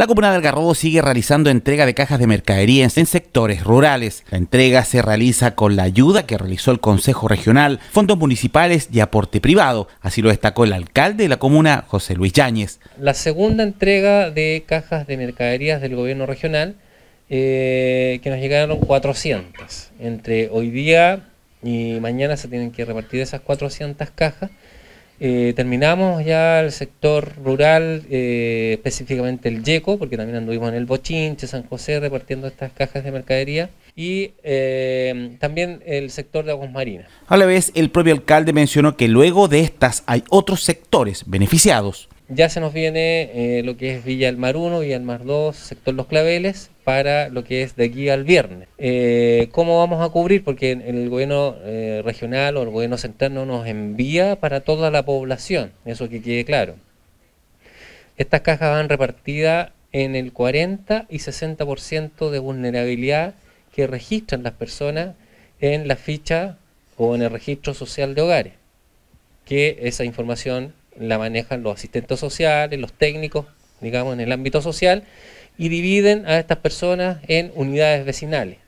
La comuna de Algarrobo sigue realizando entrega de cajas de mercadería en sectores rurales. La entrega se realiza con la ayuda que realizó el Consejo Regional, fondos municipales y aporte privado. Así lo destacó el alcalde de la comuna, José Luis Yáñez. La segunda entrega de cajas de mercaderías del gobierno regional, eh, que nos llegaron 400. Entre hoy día y mañana se tienen que repartir esas 400 cajas eh, terminamos ya el sector rural, eh, específicamente el Yeco, porque también anduvimos en el Bochinche, San José, repartiendo estas cajas de mercadería, y eh, también el sector de aguas marinas. A la vez, el propio alcalde mencionó que luego de estas hay otros sectores beneficiados ya se nos viene eh, lo que es Villa El Mar 1, Villa El Mar 2, sector Los Claveles, para lo que es de aquí al viernes. Eh, ¿Cómo vamos a cubrir? Porque el gobierno eh, regional o el gobierno central no nos envía para toda la población, eso que quede claro. Estas cajas van repartidas en el 40 y 60% de vulnerabilidad que registran las personas en la ficha o en el registro social de hogares, que esa información la manejan los asistentes sociales, los técnicos, digamos, en el ámbito social, y dividen a estas personas en unidades vecinales.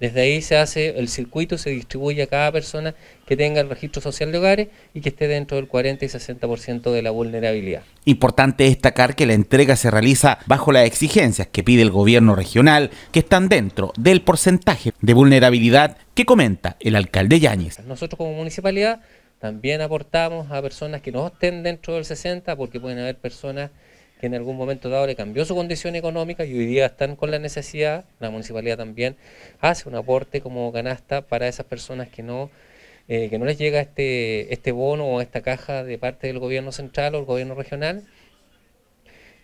Desde ahí se hace el circuito, se distribuye a cada persona que tenga el registro social de hogares y que esté dentro del 40 y 60% de la vulnerabilidad. Importante destacar que la entrega se realiza bajo las exigencias que pide el gobierno regional, que están dentro del porcentaje de vulnerabilidad que comenta el alcalde Yáñez. Nosotros como municipalidad también aportamos a personas que no estén dentro del 60, porque pueden haber personas que en algún momento dado le cambió su condición económica y hoy día están con la necesidad. La municipalidad también hace un aporte como canasta para esas personas que no eh, que no les llega este, este bono o esta caja de parte del gobierno central o el gobierno regional.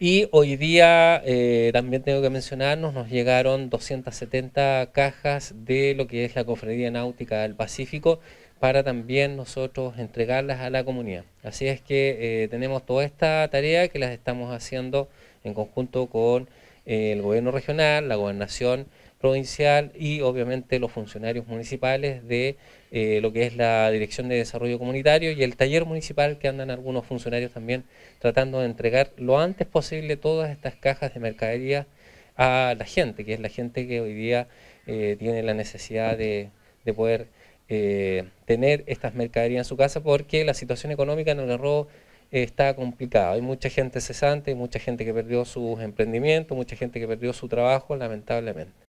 Y hoy día eh, también tengo que mencionarnos, nos llegaron 270 cajas de lo que es la Cofradía Náutica del Pacífico para también nosotros entregarlas a la comunidad. Así es que eh, tenemos toda esta tarea que las estamos haciendo en conjunto con eh, el gobierno regional, la gobernación provincial y obviamente los funcionarios municipales de eh, lo que es la Dirección de Desarrollo Comunitario y el taller municipal que andan algunos funcionarios también tratando de entregar lo antes posible todas estas cajas de mercadería a la gente, que es la gente que hoy día eh, tiene la necesidad de, poder tener estas mercaderías en su casa porque la situación económica nos agarró está complicado. Hay mucha gente cesante, hay mucha gente que perdió sus emprendimientos, mucha gente que perdió su trabajo, lamentablemente.